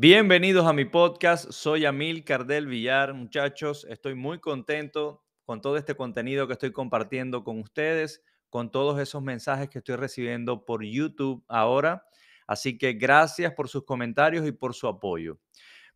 Bienvenidos a mi podcast, soy Amil Cardel Villar, muchachos, estoy muy contento con todo este contenido que estoy compartiendo con ustedes, con todos esos mensajes que estoy recibiendo por YouTube ahora, así que gracias por sus comentarios y por su apoyo.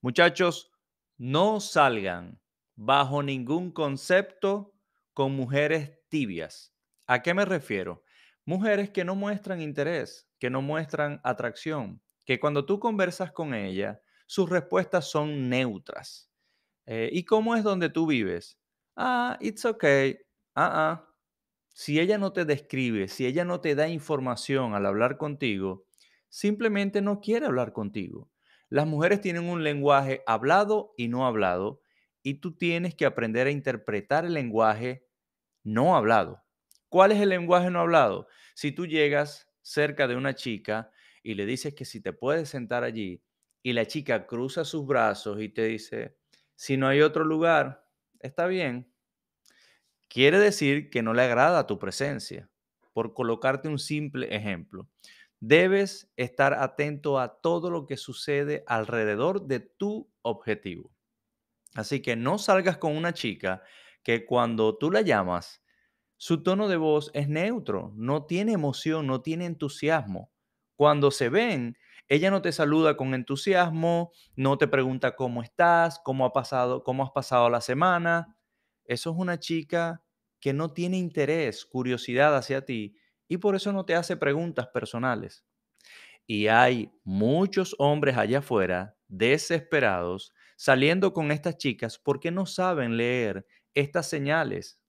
Muchachos, no salgan bajo ningún concepto con mujeres tibias. ¿A qué me refiero? Mujeres que no muestran interés, que no muestran atracción que cuando tú conversas con ella, sus respuestas son neutras. Eh, ¿Y cómo es donde tú vives? Ah, it's okay. Ah, ah. Si ella no te describe, si ella no te da información al hablar contigo, simplemente no quiere hablar contigo. Las mujeres tienen un lenguaje hablado y no hablado, y tú tienes que aprender a interpretar el lenguaje no hablado. ¿Cuál es el lenguaje no hablado? Si tú llegas cerca de una chica y le dices que si te puedes sentar allí y la chica cruza sus brazos y te dice, si no hay otro lugar, está bien, quiere decir que no le agrada tu presencia. Por colocarte un simple ejemplo, debes estar atento a todo lo que sucede alrededor de tu objetivo. Así que no salgas con una chica que cuando tú la llamas, su tono de voz es neutro, no tiene emoción, no tiene entusiasmo. Cuando se ven, ella no te saluda con entusiasmo, no te pregunta cómo estás, cómo ha pasado, cómo has pasado la semana. Eso es una chica que no tiene interés, curiosidad hacia ti y por eso no te hace preguntas personales. Y hay muchos hombres allá afuera desesperados saliendo con estas chicas porque no saben leer estas señales.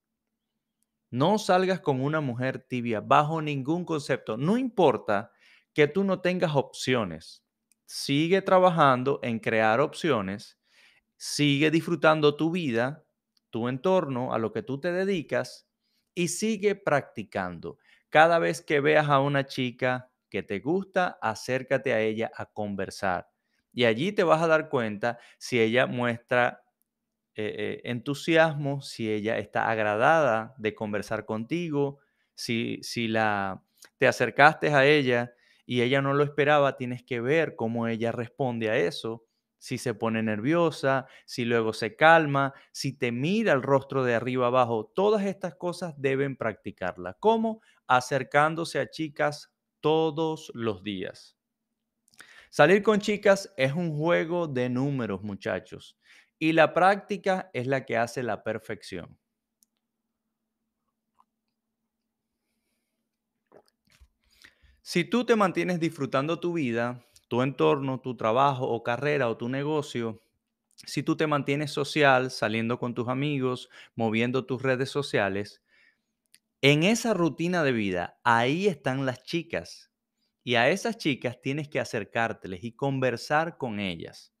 No salgas con una mujer tibia bajo ningún concepto. No importa que tú no tengas opciones. Sigue trabajando en crear opciones, sigue disfrutando tu vida, tu entorno, a lo que tú te dedicas y sigue practicando. Cada vez que veas a una chica que te gusta, acércate a ella a conversar. Y allí te vas a dar cuenta si ella muestra eh, eh, entusiasmo, si ella está agradada de conversar contigo, si, si la, te acercaste a ella y ella no lo esperaba, tienes que ver cómo ella responde a eso, si se pone nerviosa, si luego se calma, si te mira el rostro de arriba abajo. Todas estas cosas deben practicarla. ¿Cómo? Acercándose a chicas todos los días. Salir con chicas es un juego de números, muchachos, y la práctica es la que hace la perfección. Si tú te mantienes disfrutando tu vida, tu entorno, tu trabajo o carrera o tu negocio, si tú te mantienes social, saliendo con tus amigos, moviendo tus redes sociales, en esa rutina de vida, ahí están las chicas. Y a esas chicas tienes que acercárteles y conversar con ellas.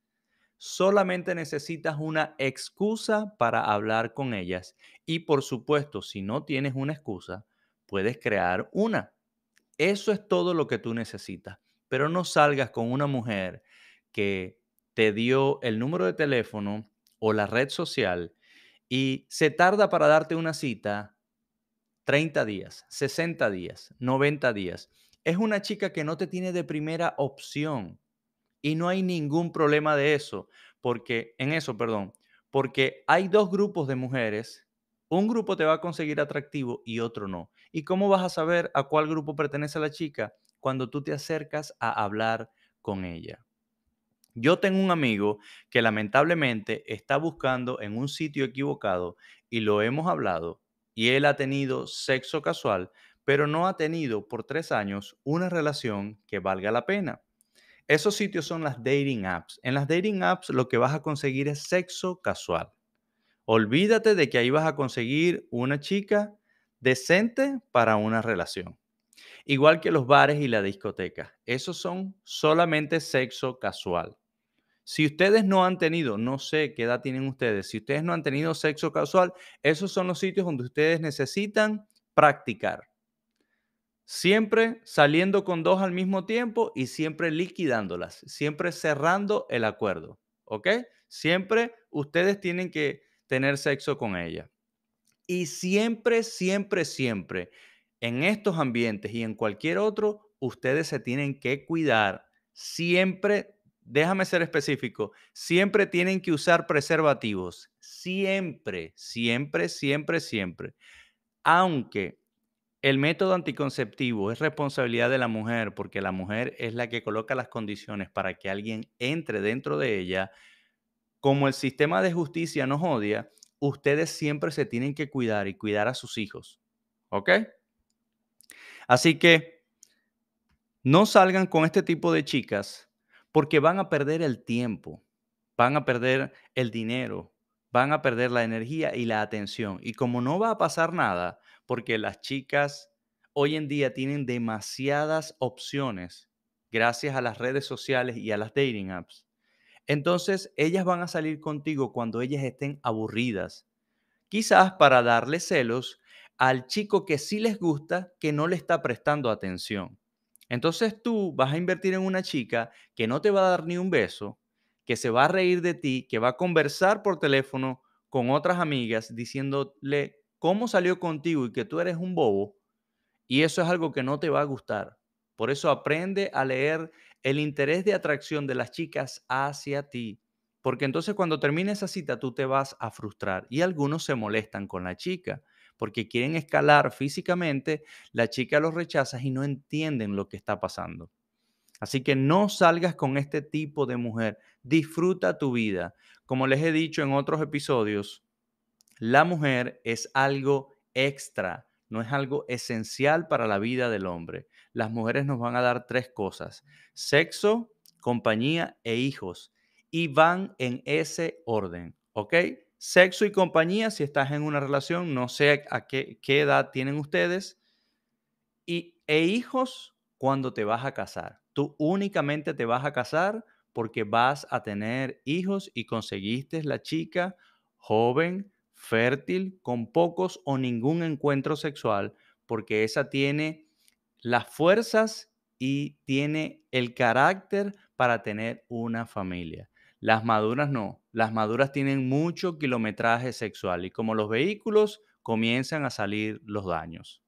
Solamente necesitas una excusa para hablar con ellas. Y por supuesto, si no tienes una excusa, puedes crear una. Eso es todo lo que tú necesitas. Pero no salgas con una mujer que te dio el número de teléfono o la red social y se tarda para darte una cita 30 días, 60 días, 90 días. Es una chica que no te tiene de primera opción y no hay ningún problema de eso, porque en eso, perdón, porque hay dos grupos de mujeres, un grupo te va a conseguir atractivo y otro no. ¿Y cómo vas a saber a cuál grupo pertenece la chica? Cuando tú te acercas a hablar con ella. Yo tengo un amigo que lamentablemente está buscando en un sitio equivocado y lo hemos hablado y él ha tenido sexo casual, pero no ha tenido por tres años una relación que valga la pena. Esos sitios son las dating apps. En las dating apps lo que vas a conseguir es sexo casual. Olvídate de que ahí vas a conseguir una chica decente para una relación. Igual que los bares y la discoteca. Esos son solamente sexo casual. Si ustedes no han tenido, no sé qué edad tienen ustedes, si ustedes no han tenido sexo casual, esos son los sitios donde ustedes necesitan practicar. Siempre saliendo con dos al mismo tiempo y siempre liquidándolas, siempre cerrando el acuerdo, ¿ok? Siempre ustedes tienen que tener sexo con ella. Y siempre, siempre, siempre, en estos ambientes y en cualquier otro, ustedes se tienen que cuidar. Siempre, déjame ser específico, siempre tienen que usar preservativos. Siempre, siempre, siempre, siempre. Aunque el método anticonceptivo es responsabilidad de la mujer porque la mujer es la que coloca las condiciones para que alguien entre dentro de ella. Como el sistema de justicia nos odia, ustedes siempre se tienen que cuidar y cuidar a sus hijos. ¿Ok? Así que no salgan con este tipo de chicas porque van a perder el tiempo, van a perder el dinero, van a perder la energía y la atención. Y como no va a pasar nada, porque las chicas hoy en día tienen demasiadas opciones gracias a las redes sociales y a las dating apps, entonces, ellas van a salir contigo cuando ellas estén aburridas. Quizás para darle celos al chico que sí les gusta, que no le está prestando atención. Entonces tú vas a invertir en una chica que no te va a dar ni un beso, que se va a reír de ti, que va a conversar por teléfono con otras amigas diciéndole cómo salió contigo y que tú eres un bobo. Y eso es algo que no te va a gustar. Por eso aprende a leer el interés de atracción de las chicas hacia ti. Porque entonces cuando termines esa cita tú te vas a frustrar y algunos se molestan con la chica porque quieren escalar físicamente, la chica los rechaza y no entienden lo que está pasando. Así que no salgas con este tipo de mujer, disfruta tu vida. Como les he dicho en otros episodios, la mujer es algo extra, no es algo esencial para la vida del hombre. Las mujeres nos van a dar tres cosas, sexo, compañía e hijos, y van en ese orden, ¿ok? Sexo y compañía, si estás en una relación, no sé a qué, edad tienen ustedes, y, e hijos cuando te vas a casar. Tú únicamente te vas a casar porque vas a tener hijos y conseguiste la chica joven, fértil con pocos o ningún encuentro sexual, porque esa tiene las fuerzas y tiene el carácter para tener una familia. Las maduras no, las maduras tienen mucho kilometraje sexual y como los vehículos comienzan a salir los daños.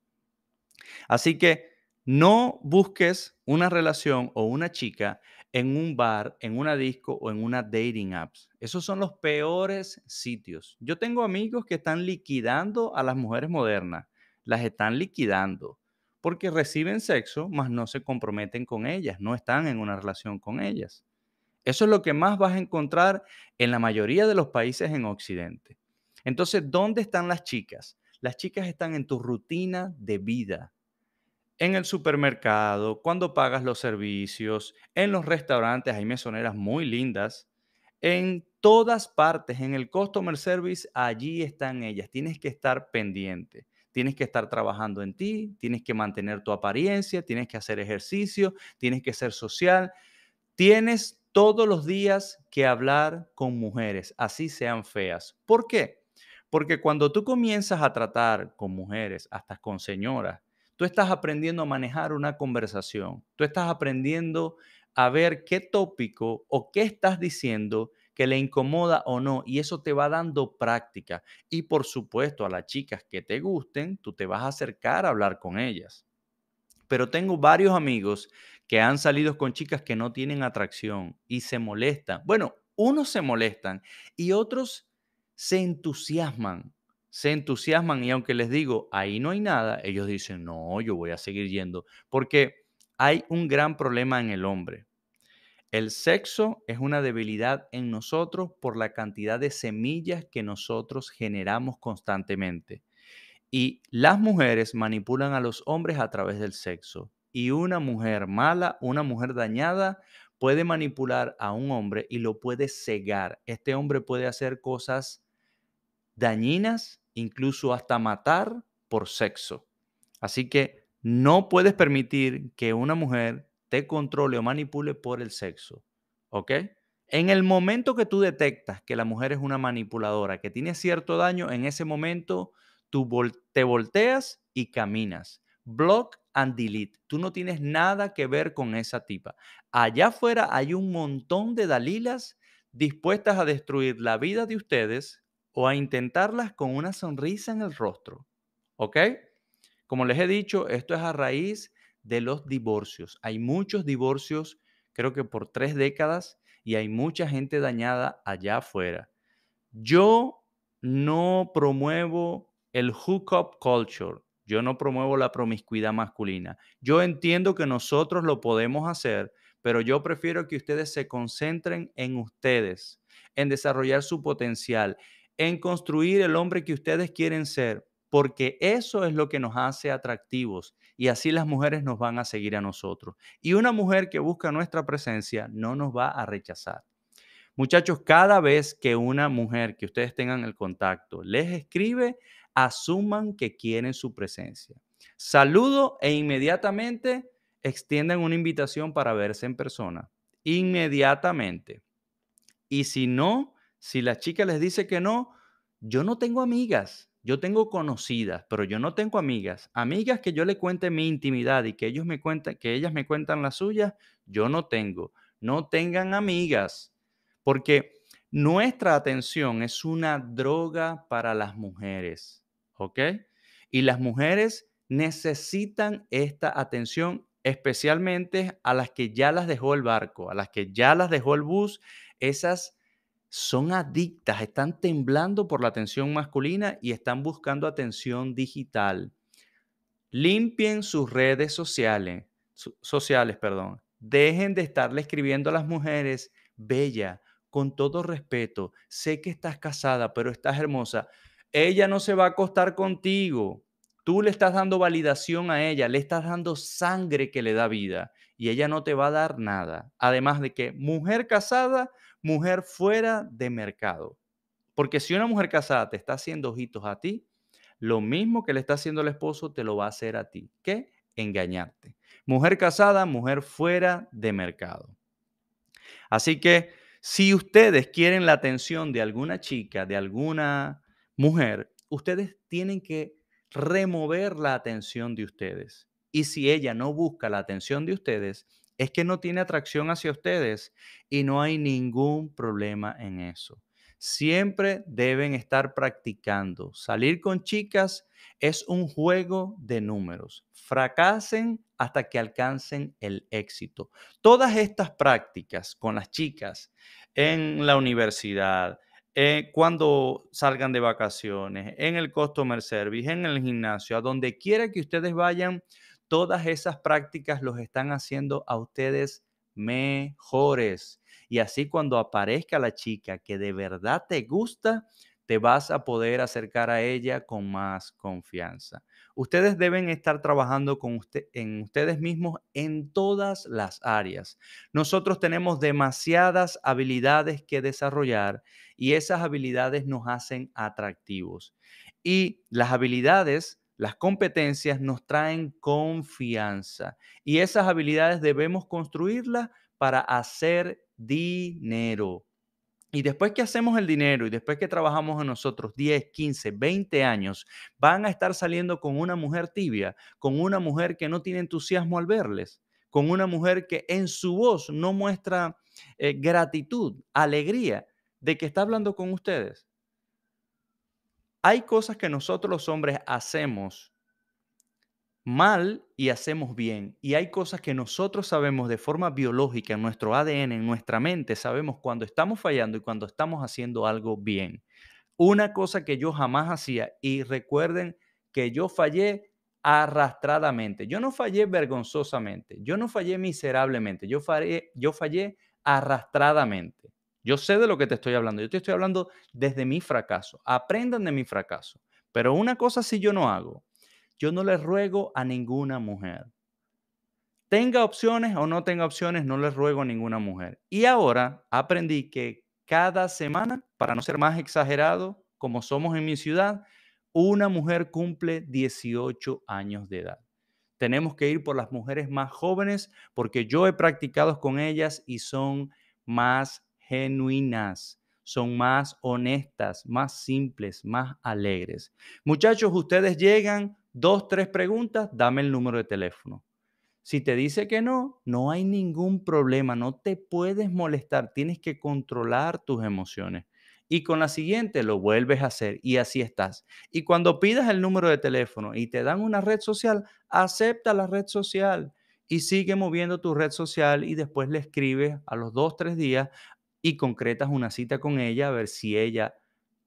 Así que no busques una relación o una chica en un bar, en una disco o en una dating apps. Esos son los peores sitios. Yo tengo amigos que están liquidando a las mujeres modernas, las están liquidando porque reciben sexo, mas no se comprometen con ellas, no están en una relación con ellas. Eso es lo que más vas a encontrar en la mayoría de los países en Occidente. Entonces, ¿dónde están las chicas? Las chicas están en tu rutina de vida, en el supermercado, cuando pagas los servicios, en los restaurantes, hay mesoneras muy lindas, en todas partes, en el customer service, allí están ellas. Tienes que estar pendiente, tienes que estar trabajando en ti, tienes que mantener tu apariencia, tienes que hacer ejercicio, tienes que ser social, tienes todos los días que hablar con mujeres, así sean feas. ¿Por qué? Porque cuando tú comienzas a tratar con mujeres, hasta con señoras, Tú estás aprendiendo a manejar una conversación. Tú estás aprendiendo a ver qué tópico o qué estás diciendo que le incomoda o no. Y eso te va dando práctica. Y por supuesto, a las chicas que te gusten, tú te vas a acercar a hablar con ellas. Pero tengo varios amigos que han salido con chicas que no tienen atracción y se molestan. Bueno, unos se molestan y otros se entusiasman se entusiasman y aunque les digo, ahí no hay nada, ellos dicen, no, yo voy a seguir yendo, porque hay un gran problema en el hombre. El sexo es una debilidad en nosotros por la cantidad de semillas que nosotros generamos constantemente. Y las mujeres manipulan a los hombres a través del sexo. Y una mujer mala, una mujer dañada, puede manipular a un hombre y lo puede cegar. Este hombre puede hacer cosas dañinas incluso hasta matar por sexo. Así que no puedes permitir que una mujer te controle o manipule por el sexo. ¿Ok? En el momento que tú detectas que la mujer es una manipuladora, que tiene cierto daño, en ese momento tú te volteas y caminas. Block and delete. Tú no tienes nada que ver con esa tipa. Allá afuera hay un montón de Dalilas dispuestas a destruir la vida de ustedes o a intentarlas con una sonrisa en el rostro. ¿Ok? Como les he dicho, esto es a raíz de los divorcios. Hay muchos divorcios, creo que por tres décadas, y hay mucha gente dañada allá afuera. Yo no promuevo el hookup culture. Yo no promuevo la promiscuidad masculina. Yo entiendo que nosotros lo podemos hacer, pero yo prefiero que ustedes se concentren en ustedes, en desarrollar su potencial, en construir el hombre que ustedes quieren ser, porque eso es lo que nos hace atractivos y así las mujeres nos van a seguir a nosotros. Y una mujer que busca nuestra presencia no nos va a rechazar. Muchachos, cada vez que una mujer que ustedes tengan el contacto les escribe, asuman que quieren su presencia. Saludo e inmediatamente extienden una invitación para verse en persona. Inmediatamente. Y si no, si la chica les dice que no, yo no tengo amigas, yo tengo conocidas, pero yo no tengo amigas. Amigas que yo le cuente mi intimidad y que ellos me cuenten, que ellas me cuentan las suyas, yo no tengo. No tengan amigas, porque nuestra atención es una droga para las mujeres, ¿ok? Y las mujeres necesitan esta atención, especialmente a las que ya las dejó el barco, a las que ya las dejó el bus, esas son adictas, están temblando por la atención masculina y están buscando atención digital. Limpien sus redes sociales, sociales, perdón. Dejen de estarle escribiendo a las mujeres, bella, con todo respeto, sé que estás casada, pero estás hermosa. Ella no se va a acostar contigo. Tú le estás dando validación a ella, le estás dando sangre que le da vida y ella no te va a dar nada. Además de que mujer casada mujer fuera de mercado. Porque si una mujer casada te está haciendo ojitos a ti, lo mismo que le está haciendo el esposo te lo va a hacer a ti. ¿Qué? Engañarte. Mujer casada, mujer fuera de mercado. Así que si ustedes quieren la atención de alguna chica, de alguna mujer, ustedes tienen que remover la atención de ustedes. Y si ella no busca la atención de ustedes, es que no tiene atracción hacia ustedes y no hay ningún problema en eso. Siempre deben estar practicando. Salir con chicas es un juego de números. Fracasen hasta que alcancen el éxito. Todas estas prácticas con las chicas en la universidad, eh, cuando salgan de vacaciones, en el customer service, en el gimnasio, a donde quiera que ustedes vayan, Todas esas prácticas los están haciendo a ustedes mejores. Y así cuando aparezca la chica que de verdad te gusta, te vas a poder acercar a ella con más confianza. Ustedes deben estar trabajando con usted, en ustedes mismos en todas las áreas. Nosotros tenemos demasiadas habilidades que desarrollar y esas habilidades nos hacen atractivos. Y las habilidades las competencias nos traen confianza y esas habilidades debemos construirlas para hacer dinero. Y después que hacemos el dinero y después que trabajamos en nosotros 10, 15, 20 años, van a estar saliendo con una mujer tibia, con una mujer que no tiene entusiasmo al verles, con una mujer que en su voz no muestra eh, gratitud, alegría de que está hablando con ustedes. Hay cosas que nosotros los hombres hacemos mal y hacemos bien. Y hay cosas que nosotros sabemos de forma biológica, en nuestro ADN, en nuestra mente, sabemos cuando estamos fallando y cuando estamos haciendo algo bien. Una cosa que yo jamás hacía, y recuerden que yo fallé arrastradamente, yo no fallé vergonzosamente, yo no fallé miserablemente, yo fallé, yo fallé arrastradamente. Yo sé de lo que te estoy hablando. Yo te estoy hablando desde mi fracaso. Aprendan de mi fracaso. Pero una cosa sí yo no hago, yo no les ruego a ninguna mujer. Tenga opciones o no tenga opciones, no les ruego a ninguna mujer. Y ahora aprendí que cada semana, para no ser más exagerado, como somos en mi ciudad, una mujer cumple 18 años de edad. Tenemos que ir por las mujeres más jóvenes porque yo he practicado con ellas y son más genuinas, son más honestas, más simples, más alegres. Muchachos, ustedes llegan, dos, tres preguntas, dame el número de teléfono. Si te dice que no, no hay ningún problema, no te puedes molestar, tienes que controlar tus emociones. Y con la siguiente lo vuelves a hacer y así estás. Y cuando pidas el número de teléfono y te dan una red social, acepta la red social y sigue moviendo tu red social y después le escribes a los dos, tres días, y concretas una cita con ella a ver si ella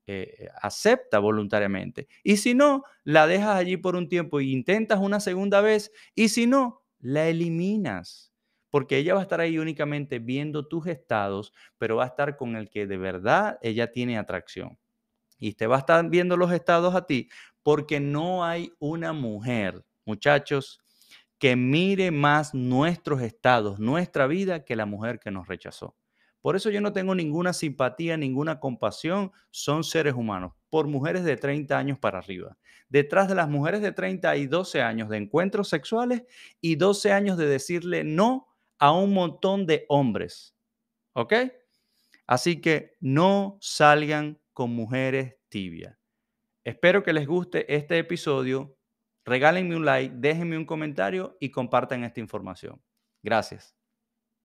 eh, eh, acepta voluntariamente. Y si no, la dejas allí por un tiempo e intentas una segunda vez y si no, la eliminas. Porque ella va a estar ahí únicamente viendo tus estados, pero va a estar con el que de verdad ella tiene atracción. Y te va a estar viendo los estados a ti, porque no hay una mujer, muchachos, que mire más nuestros estados, nuestra vida, que la mujer que nos rechazó. Por eso yo no tengo ninguna simpatía, ninguna compasión. Son seres humanos, por mujeres de 30 años para arriba. Detrás de las mujeres de 30 hay 12 años de encuentros sexuales y 12 años de decirle no a un montón de hombres. ¿Ok? Así que no salgan con mujeres tibias. Espero que les guste este episodio. Regálenme un like, déjenme un comentario y compartan esta información. Gracias.